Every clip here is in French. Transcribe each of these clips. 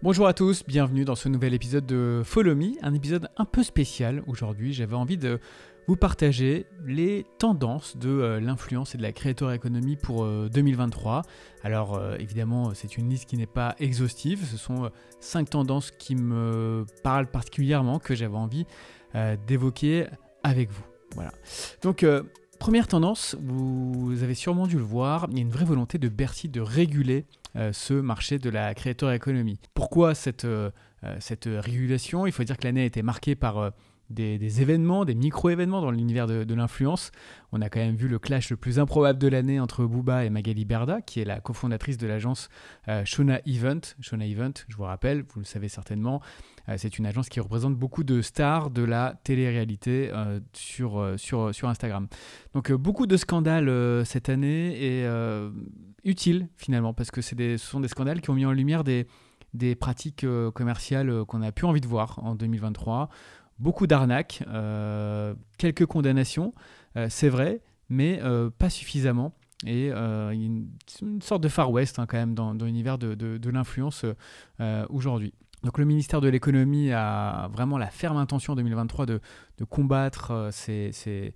Bonjour à tous, bienvenue dans ce nouvel épisode de Follow Me, un épisode un peu spécial aujourd'hui. J'avais envie de vous partager les tendances de euh, l'influence et de la créateur économie pour 2023. Euh, Alors euh, évidemment, c'est une liste qui n'est pas exhaustive, ce sont cinq tendances qui me parlent particulièrement que j'avais envie d'évoquer avec vous. Voilà. Donc Première tendance, vous avez sûrement dû le voir, il y a une vraie volonté de Bercy de réguler euh, ce marché de la créateur économie. Pourquoi cette, euh, euh, cette régulation Il faut dire que l'année a été marquée par des, événements, des micro-événements dans l'univers de, l'influence. On a quand même vu le clash le plus improbable de l'année entre Booba et Magali Berda, qui est la cofondatrice de l'agence euh, Shona Event. Shona Event, je vous rappelle, vous le savez certainement, euh, c'est une agence qui représente beaucoup de stars de la télé-réalité euh, sur, sur, Instagram. Donc beaucoup de scandales cette année et utiles finalement, parce que des, ce sont des scandales qui ont mis en lumière des, des pratiques commerciales qu'on n'a plus envie de voir en 2023 beaucoup d'arnaques, euh, quelques condamnations, euh, c'est vrai, mais euh, pas suffisamment. Et une, sorte de Far West hein, quand même dans, l'univers de, l'influence aujourd'hui. Donc le ministère de l'économie a vraiment la ferme intention en 2023 de, combattre ces,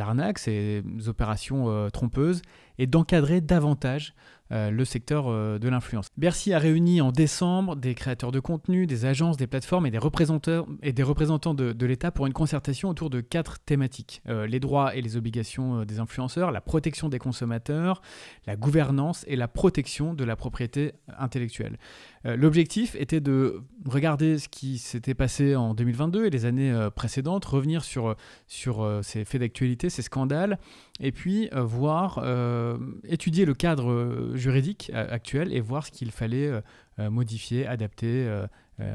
arnaques, ces opérations trompeuses et d'encadrer davantage euh, le secteur euh, de l'influence. Bercy a réuni en décembre des créateurs de contenu, des agences, des plateformes et des représentants, et des représentants de, l'État pour une concertation autour de quatre thématiques. Euh, les droits et les obligations des influenceurs, la protection des consommateurs, la gouvernance et la protection de la propriété intellectuelle. L'objectif était de regarder ce qui s'était passé en 2022 et les années précédentes, revenir sur, sur ces faits d'actualité, ces scandales, et puis euh, voir, euh, étudier le cadre euh, juridique actuel et voir ce qu'il fallait modifier, adapter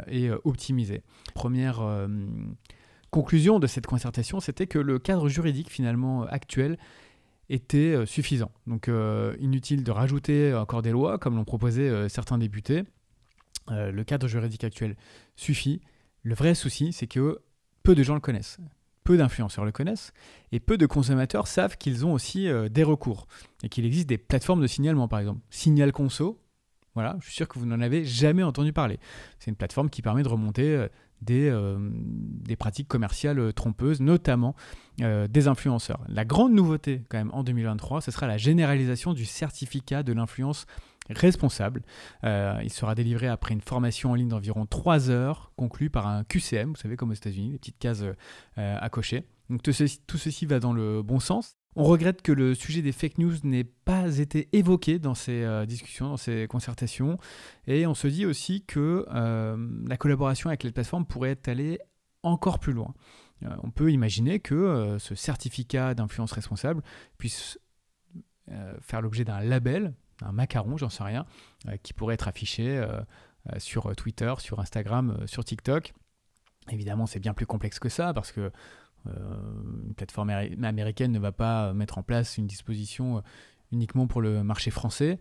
et optimiser. Première conclusion de cette concertation, c'était que le cadre juridique finalement actuel était suffisant. Donc inutile de rajouter encore des lois comme l'ont proposé certains députés. le cadre juridique actuel suffit. Le vrai souci, c'est que peu de gens le connaissent peu d'influenceurs le connaissent et peu de consommateurs savent qu'ils ont aussi euh, des recours et qu'il existe des plateformes de signalement par exemple. Signal Conso, voilà, je suis sûr que vous n'en avez jamais entendu parler. C'est une plateforme qui permet de remonter euh, des, euh, des, pratiques commerciales trompeuses, notamment des influenceurs. La grande nouveauté quand même en 2023, ce sera la généralisation du certificat de l'influence responsable. Euh, il sera délivré après une formation en ligne d'environ 3 heures, conclue par un QCM, vous savez comme aux États-Unis, les petites cases euh, à cocher. Donc tout ceci, tout ceci va dans le bon sens. On regrette que le sujet des fake news n'ait pas été évoqué dans ces euh, discussions, dans ces concertations, et on se dit aussi que la collaboration avec les plateformes pourrait aller encore plus loin. on peut imaginer que ce certificat d'influence responsable puisse faire l'objet d'un label un macaron, j'en sais rien, euh, qui pourrait être affiché euh, euh, sur Twitter, sur Instagram, sur TikTok. Évidemment, c'est bien plus complexe que ça parce que une plateforme américaine ne va pas mettre en place une disposition uniquement pour le marché français,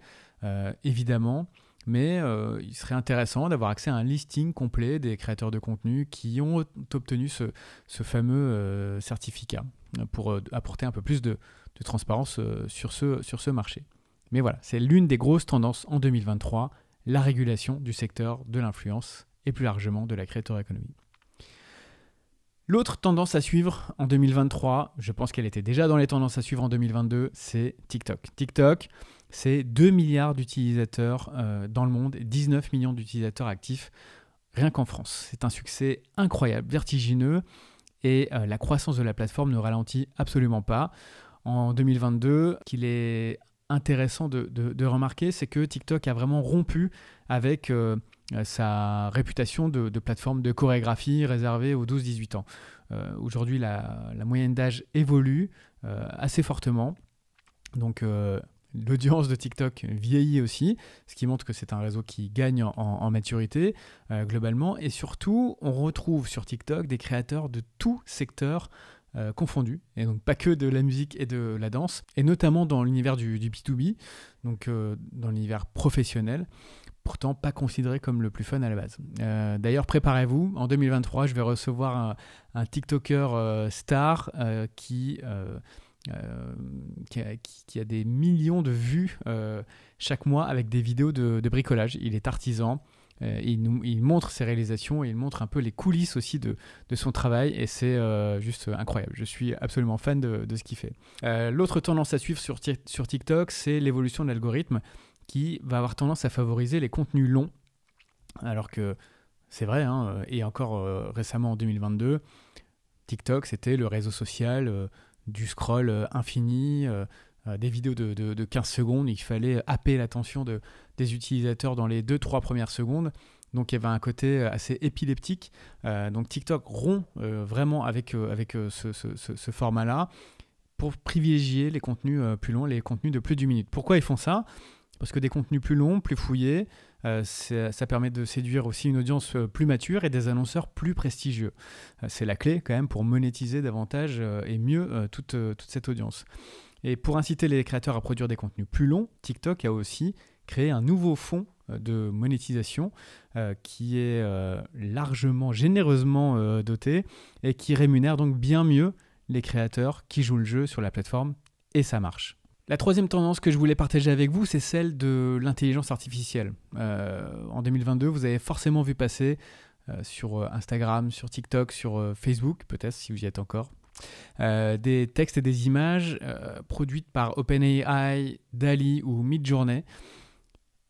évidemment mais il serait intéressant d'avoir accès à un listing complet des créateurs de contenu qui ont obtenu ce, fameux certificat pour apporter un peu plus de, transparence sur, ce, marché. Mais voilà, c'est l'une des grosses tendances en 2023, la régulation du secteur de l'influence et plus largement de la créateur économie. L'autre tendance à suivre en 2023, je pense qu'elle était déjà dans les tendances à suivre en 2022, c'est TikTok. TikTok, c'est 2 milliards d'utilisateurs euh, dans le monde, 19 millions d'utilisateurs actifs, rien qu'en France. C'est un succès incroyable, vertigineux, et euh, la croissance de la plateforme ne ralentit absolument pas. En 2022, qu'il est intéressant de, remarquer, c'est que TikTok a vraiment rompu avec euh, sa réputation de, plateforme de chorégraphie réservée aux 12-18 ans. Euh, aujourd'hui, la, moyenne d'âge évolue euh, assez fortement. Donc, L'audience de TikTok vieillit aussi, ce qui montre que c'est un réseau qui gagne en, en maturité globalement. Et surtout, on retrouve sur TikTok des créateurs de tous secteur euh, confondus, et donc pas que de la musique et de la danse, et notamment dans l'univers du, du, B2B, donc euh, dans l'univers professionnel, pourtant pas considéré comme le plus fun à la base. Euh, d'ailleurs, préparez-vous, en 2023, je vais recevoir un, TikToker star qui... qui, a, des millions de vues chaque mois avec des vidéos de bricolage. Il est artisan, euh, il, montre ses réalisations et il montre un peu les coulisses aussi de, son travail et c'est euh, juste incroyable. Je suis absolument fan de, ce qu'il fait. Euh, l'autre tendance à suivre sur, TikTok, c'est l'évolution de l'algorithme qui va avoir tendance à favoriser les contenus longs, alors que c'est vrai, hein, et encore récemment en 2022, TikTok, c'était le réseau social du scroll infini, euh, des vidéos de, 15 secondes. Il fallait happer l'attention des utilisateurs dans les 2-3 premières secondes. Donc il y avait un côté euh, assez épileptique. Euh, donc TikTok rompt vraiment avec, avec ce, ce format-là pour privilégier les contenus plus longs, les contenus de plus d'une minute. Pourquoi ils font ça Parce que des contenus plus longs, plus fouillés, ça permet de séduire aussi une audience plus mature et des annonceurs plus prestigieux. c'est la clé quand même pour monétiser davantage et mieux toute, toute cette audience. Et pour inciter les créateurs à produire des contenus plus longs, TikTok a aussi créé un nouveau fonds euh, de monétisation euh, qui est euh, largement, généreusement doté et qui rémunère donc bien mieux les créateurs qui jouent le jeu sur la plateforme et ça marche. La troisième tendance que je voulais partager avec vous, c'est celle de l'intelligence artificielle. en 2022, vous avez forcément vu passer sur Instagram, sur TikTok, sur Facebook, peut-être si vous y êtes encore, euh, des textes et des images euh, produites par OpenAI, DALI ou Midjourney,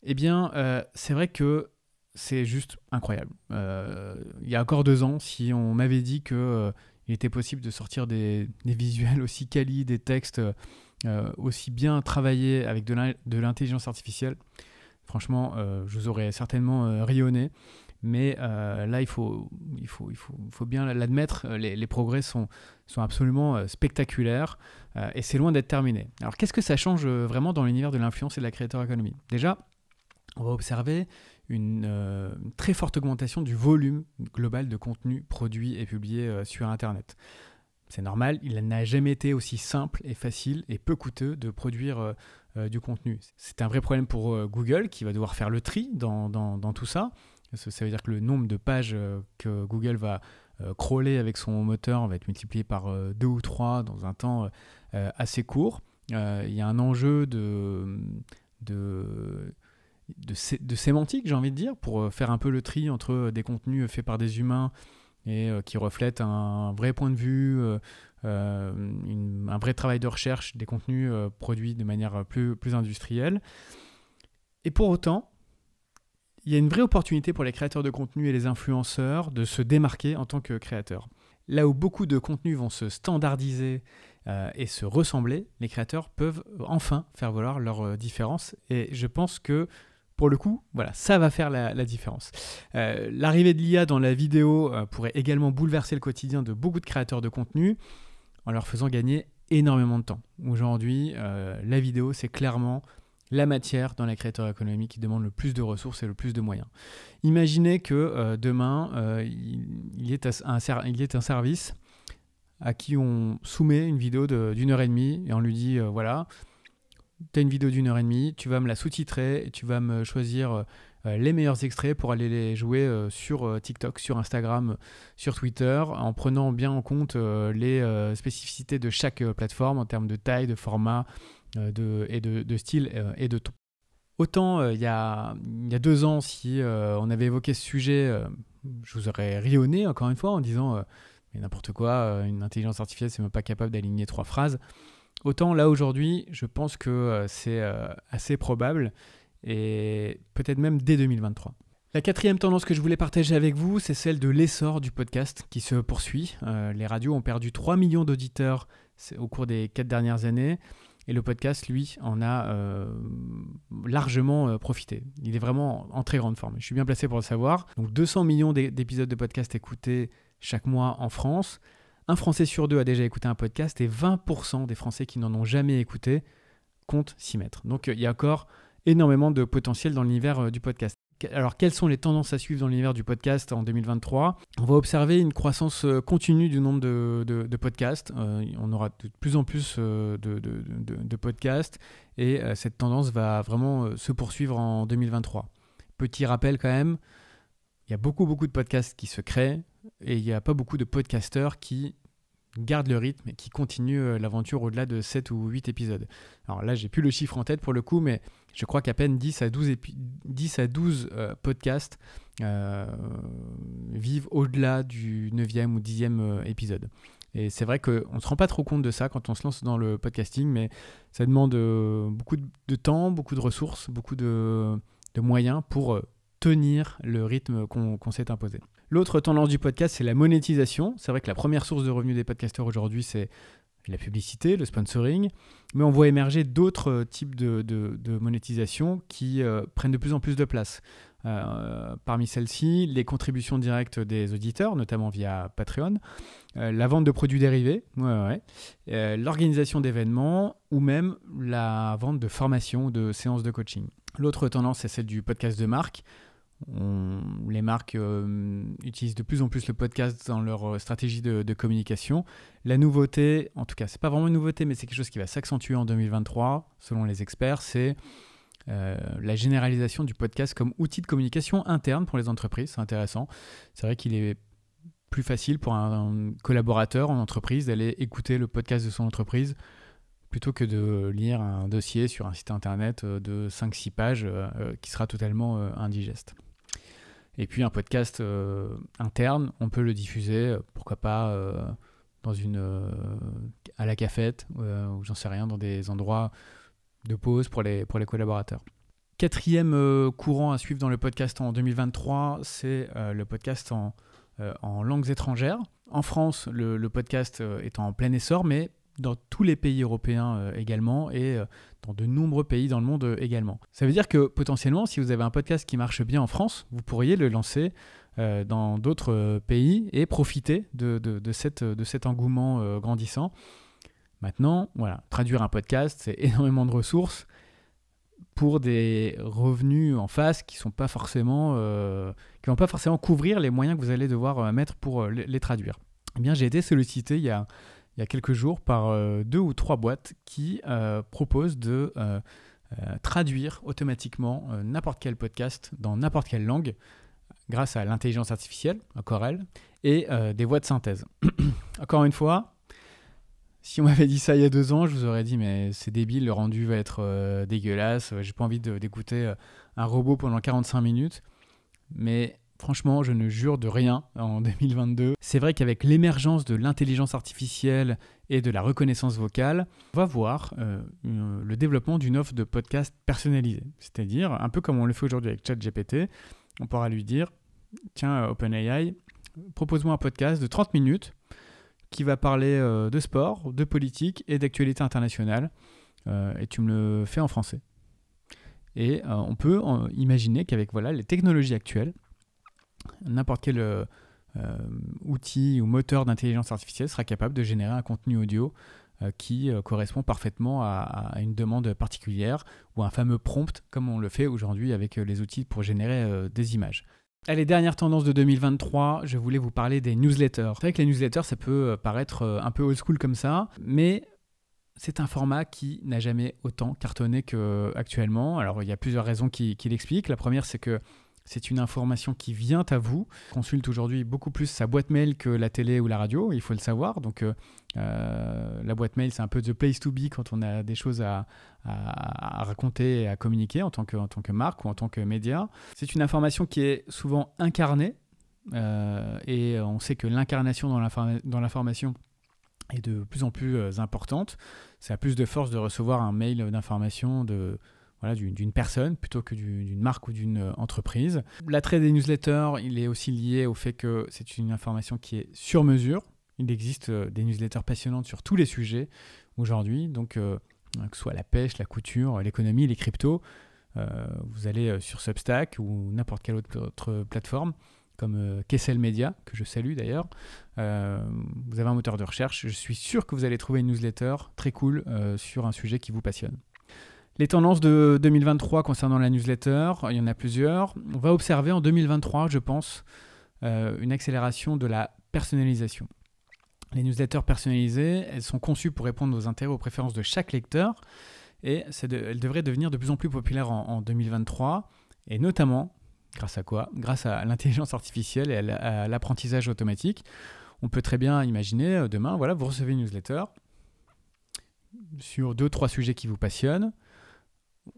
eh bien, euh, c'est vrai que c'est juste incroyable. il y a encore deux ans, si on m'avait dit qu'il il était possible de sortir des, visuels aussi quali, des textes aussi bien travaillés avec de l'intelligence artificielle, franchement, je vous aurais certainement rayonné. Mais euh, là, il faut, bien l'admettre, euh, les, progrès sont, sont absolument euh, spectaculaires et c'est loin d'être terminé. Alors qu'est-ce que ça change vraiment dans l'univers de l'influence et de la créateur economy Déjà, on va observer une, très forte augmentation du volume global de contenu produit et publié sur Internet. C'est normal, il n'a jamais été aussi simple et facile et peu coûteux de produire du contenu. C'est un vrai problème pour Google qui va devoir faire le tri dans tout ça. Ça veut dire que le nombre de pages euh, que Google va euh, crawler avec son moteur va être multiplié par euh, deux ou trois dans un temps assez court. Il y a un enjeu de, de, de, sémantique, j'ai envie de dire, pour faire un peu le tri entre des contenus faits par des humains et qui reflètent un vrai point de vue, un vrai travail de recherche des contenus produits de manière plus, plus industrielle. Et pour autant, il y a une vraie opportunité pour les créateurs de contenu et les influenceurs de se démarquer en tant que créateurs. Là où beaucoup de contenus vont se standardiser euh, et se ressembler, les créateurs peuvent euh, enfin faire valoir leur euh, différence. Et je pense que pour le coup, voilà, ça va faire la, différence. L'arrivée de l'IA dans la vidéo pourrait également bouleverser le quotidien de beaucoup de créateurs de contenu en leur faisant gagner énormément de temps. Aujourd'hui, la vidéo, c'est clairement la matière dans la créateur économique qui demande le plus de ressources et le plus de moyens. Imaginez que euh, demain, euh, il, y est un, service à qui on soumet une vidéo d'une heure et demie et on lui dit euh, voilà, tu as une vidéo d'une heure et demie, tu vas me la sous-titrer et tu vas me choisir les meilleurs extraits pour aller les jouer sur TikTok, sur Instagram, sur Twitter, en prenant bien en compte les spécificités de chaque plateforme en termes de taille, de format, euh, de, et de, style euh, et de ton. Autant euh, il y, a, deux ans, si on avait évoqué ce sujet, je vous aurais rionné encore une fois en disant mais n'importe quoi, une intelligence artificielle, c'est même pas capable d'aligner trois phrases. Autant là aujourd'hui, je pense que c'est assez probable et peut-être même dès 2023. La quatrième tendance que je voulais partager avec vous, c'est celle de l'essor du podcast qui se poursuit. les radios ont perdu 3 millions d'auditeurs au cours des 4 dernières années. Et le podcast, lui, en a euh, largement euh, profité. Il est vraiment en, en très grande forme. Je suis bien placé pour le savoir. Donc 200 millions d'épisodes de podcast écoutés chaque mois en France. Un Français sur deux a déjà écouté un podcast et 20% des Français qui n'en ont jamais écouté comptent s'y mettre. Donc il y a encore énormément de potentiel dans l'univers euh, du podcast. Alors, quelles sont les tendances à suivre dans l'univers du podcast en 2023 On va observer une croissance euh, continue du nombre de, podcasts. Euh, on aura de plus en plus euh, de, podcasts et cette tendance va vraiment se poursuivre en 2023. Petit rappel quand même, il y a beaucoup, beaucoup de podcasts qui se créent et il n'y a pas beaucoup de podcasteurs qui garde le rythme et qui continue euh, l'aventure au-delà de 7 ou 8 épisodes. Alors là, j'ai plus le chiffre en tête pour le coup, mais je crois qu'à peine 10 à 12, 10 à 12 euh, podcasts euh, vivent au-delà du 9e ou 10e épisode. Et c'est vrai qu'on ne se rend pas trop compte de ça quand on se lance dans le podcasting, mais ça demande beaucoup de temps, beaucoup de ressources, beaucoup de, moyens pour tenir le rythme qu'on s'est imposé. L'autre tendance du podcast, c'est la monétisation. C'est vrai que la première source de revenus des podcasteurs aujourd'hui, c'est la publicité, le sponsoring, mais on voit émerger d'autres euh, types de, monétisation qui euh, prennent de plus en plus de place. Euh, parmi celles-ci, les contributions directes des auditeurs, notamment via Patreon, la vente de produits dérivés, l'organisation d'événements ou même la vente de formations, ou de séances de coaching. L'autre tendance, c'est celle du podcast de marque les marques euh, utilisent de plus en plus le podcast dans leur euh, stratégie de, communication. La nouveauté, en tout cas, c'est pas vraiment une nouveauté, mais c'est quelque chose qui va s'accentuer en 2023, selon les experts, c'est euh, la généralisation du podcast comme outil de communication interne pour les entreprises. C'est intéressant. C'est vrai qu'il est plus facile pour un, collaborateur en entreprise d'aller écouter le podcast de son entreprise plutôt que de lire un dossier sur un site internet de 5-6 pages qui sera totalement indigeste. Et puis un podcast euh, interne, on peut le diffuser, euh, pourquoi pas euh, dans une à la cafette ou j'en sais rien, dans des endroits de pause pour les, pour les collaborateurs. Quatrième courant à suivre dans le podcast en 2023, c'est le podcast en, en langues étrangères. En France, le podcast est en plein essor, mais dans tous les pays européens euh, également et euh, dans de nombreux pays dans le monde euh, également. Ça veut dire que potentiellement, si vous avez un podcast qui marche bien en France, vous pourriez le lancer dans d'autres pays et profiter de, de, cette, de cet engouement grandissant. Maintenant, voilà, traduire un podcast, c'est énormément de ressources pour des revenus en face qui sont pas forcément qui vont pas forcément couvrir les moyens que vous allez devoir mettre pour les, traduire. Eh bien, j'ai été sollicité il y a il y a quelques jours par euh, deux ou trois boîtes qui euh, proposent de euh, traduire automatiquement n'importe quel podcast dans n'importe quelle langue grâce à l'intelligence artificielle, à Corel, et des voix de synthèse. Encore une fois, si on m'avait dit ça il y a deux ans, je vous aurais dit mais c'est débile, le rendu va être dégueulasse, j'ai pas envie d'écouter un robot pendant 45 minutes. Mais Franchement, je ne jure de rien en 2022. C'est vrai qu'avec l'émergence de l'intelligence artificielle et de la reconnaissance vocale, on va voir euh, le développement d'une offre de podcast personnalisée. C'est-à-dire, un peu comme on le fait aujourd'hui avec ChatGPT, on pourra lui dire Tiens, euh, OpenAI, propose-moi un podcast de 30 minutes qui va parler euh, de sport, de politique et d'actualité internationale, et tu me le fais en français. Et on peut imaginer qu'avec voilà, les technologies actuelles, n'importe quel euh, euh, outil ou moteur d'intelligence artificielle sera capable de générer un contenu audio euh, qui correspond parfaitement à, une demande particulière ou un fameux prompt comme on le fait aujourd'hui avec les outils pour générer des images. Allez, dernière tendance de 2023, je voulais vous parler des newsletters. C'est vrai que les newsletters, ça peut paraître un peu old school comme ça, mais c'est un format qui n'a jamais autant cartonné qu'actuellement. Alors, il y a plusieurs raisons qui l'expliquent. La première, c'est que c'est une information qui vient à vous. consulte aujourd'hui beaucoup plus sa boîte mail que la télé ou la radio, il faut le savoir. Donc euh, euh, la boîte mail, c'est un peu the place to be quand on a des choses à, raconter et à communiquer en tant, que, marque ou en tant que média. C'est une information qui est souvent incarnée. Euh, et on sait que l'incarnation dans l'information est de plus en plus importante. Ça a plus de force de recevoir un mail d'information de voilà, d'une personne plutôt que d'une marque ou d'une euh, entreprise. L'attrait des newsletters, il est aussi lié au fait que c'est une information qui est sur mesure. Il existe euh, des newsletters passionnantes sur tous les sujets aujourd'hui, donc euh, que ce soit la pêche, la couture, l'économie, les cryptos. vous allez sur Substack ou n'importe quelle autre, autre plateforme comme Kessel Media, que je salue d'ailleurs. vous avez un moteur de recherche, je suis sûr que vous allez trouver une newsletter très cool sur un sujet qui vous passionne. Les tendances de 2023 concernant la newsletter, il y en a plusieurs. On va observer en 2023, je pense, euh, une accélération de la personnalisation. Les newsletters personnalisées, elles sont conçues pour répondre aux intérêts, aux préférences de chaque lecteur, et elles devraient devenir de plus en plus populaires en, 2023, et notamment grâce à quoi Grâce à l'intelligence artificielle et à l'apprentissage automatique. On peut très bien imaginer euh, demain, voilà, vous recevez une newsletter sur deux trois sujets qui vous passionnent.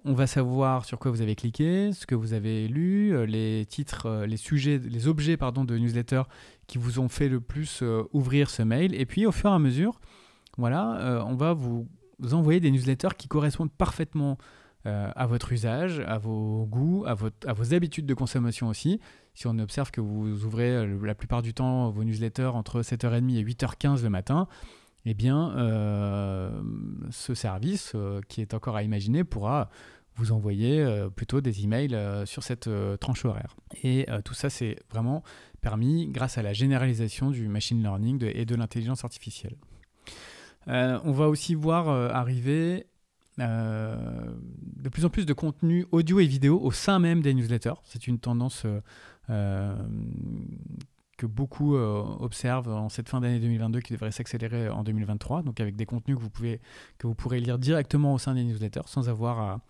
On va savoir sur quoi vous avez cliqué, ce que vous avez lu, euh, les titres, euh, les sujets, les objets pardon, de newsletter qui vous ont fait le plus euh, ouvrir ce mail. Et puis au fur et à mesure, voilà, on va vous envoyer des newsletters qui correspondent parfaitement à votre usage, à vos goûts, à, à vos habitudes de consommation aussi. Si on observe que vous ouvrez la plupart du temps vos newsletters entre 7h30 et 8h15 le matin, eh bien, euh, ce service euh, qui est encore à imaginer pourra vous envoyer euh, plutôt des emails sur cette tranche horaire. Et tout ça, c'est vraiment permis grâce à la généralisation du machine learning et de l'intelligence artificielle. on va aussi voir arriver de plus en plus de contenu audio et vidéo au sein même des newsletters. C'est une tendance que beaucoup euh, observent en cette fin d'année 2022 qui devrait s'accélérer en 2023, donc avec des contenus que vous, pouvez, que vous pourrez lire directement au sein des newsletters sans avoir à,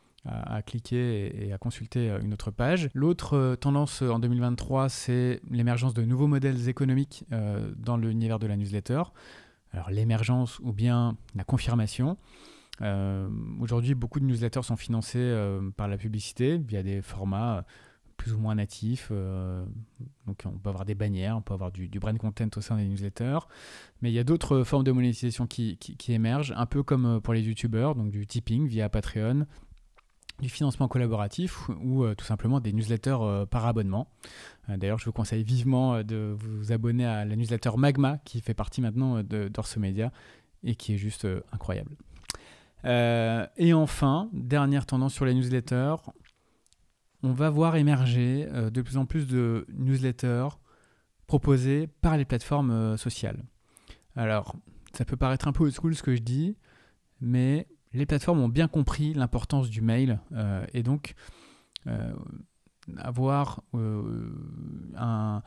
à, cliquer et, à consulter euh, une autre page. L'autre euh, tendance en 2023, c'est l'émergence de nouveaux modèles économiques dans l'univers de la newsletter. Alors l'émergence ou bien la confirmation. Aujourd'hui, beaucoup de newsletters sont financés par la publicité via des formats plus ou moins natif. Euh, donc on peut avoir des bannières, on peut avoir du, brand content au sein des newsletters. Mais il y a d'autres formes de monétisation qui, émergent, un peu comme euh, pour les youtubeurs, donc du tipping via Patreon, du financement collaboratif ou, euh, tout simplement des newsletters par abonnement. D'ailleurs, je vous conseille vivement de vous abonner à la newsletter Magma qui fait partie maintenant d'Orso Media et qui est juste incroyable. et enfin, dernière tendance sur les newsletters, on va voir émerger euh, de plus en plus de newsletters proposés par les plateformes euh, sociales. Alors, ça peut paraître un peu old school ce que je dis, mais les plateformes ont bien compris l'importance du mail euh, et donc avoir un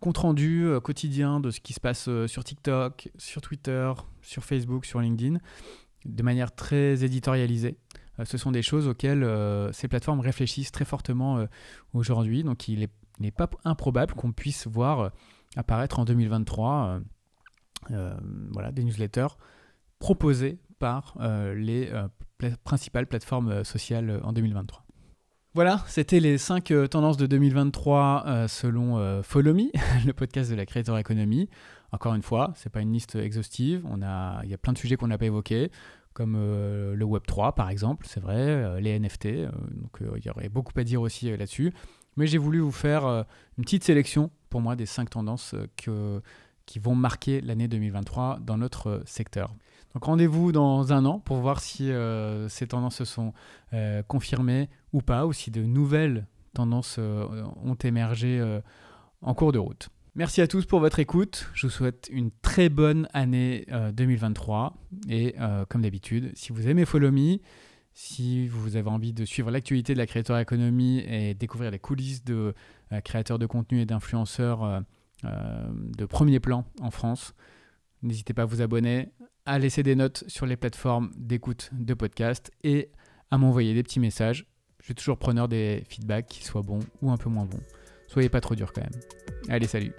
compte-rendu quotidien de ce qui se passe sur TikTok, sur Twitter, sur Facebook, sur LinkedIn, de manière très éditorialisée, euh, ce sont des choses auxquelles euh, ces plateformes réfléchissent très fortement euh, aujourd'hui. Donc il n'est pas improbable qu'on puisse voir apparaître en 2023 voilà, des newsletters proposées par les principales plateformes sociales en 2023. Voilà, c'était les 5 tendances de 2023 selon Follow Me, le podcast de la Creator Economy. Encore une fois, ce n'est pas une liste exhaustive, il y a plein de sujets qu'on n'a pas évoqués comme euh, le Web 3 par exemple, c'est vrai, euh, les NFT, euh, donc il y aurait beaucoup à dire aussi là-dessus. Mais j'ai voulu vous faire une petite sélection pour moi des cinq tendances qui vont marquer l'année 2023 dans notre secteur. Donc rendez-vous dans un an pour voir si ces tendances se sont confirmées ou pas, ou si de nouvelles tendances ont émergé en cours de route. Merci à tous pour votre écoute. Je vous souhaite une très bonne année 2023. Euh, et euh, comme d'habitude, si vous aimez Follow Me, si vous avez envie de suivre l'actualité de la créateur économie et découvrir les coulisses de euh, créateurs de contenu et d'influenceurs de premier plan en France, n'hésitez pas à vous abonner, à laisser des notes sur les plateformes d'écoute de podcast et à m'envoyer des petits messages. Je suis toujours preneur des feedbacks, qu'ils soient bons ou un peu moins bons. Soyez pas trop dur quand même. Allez, salut.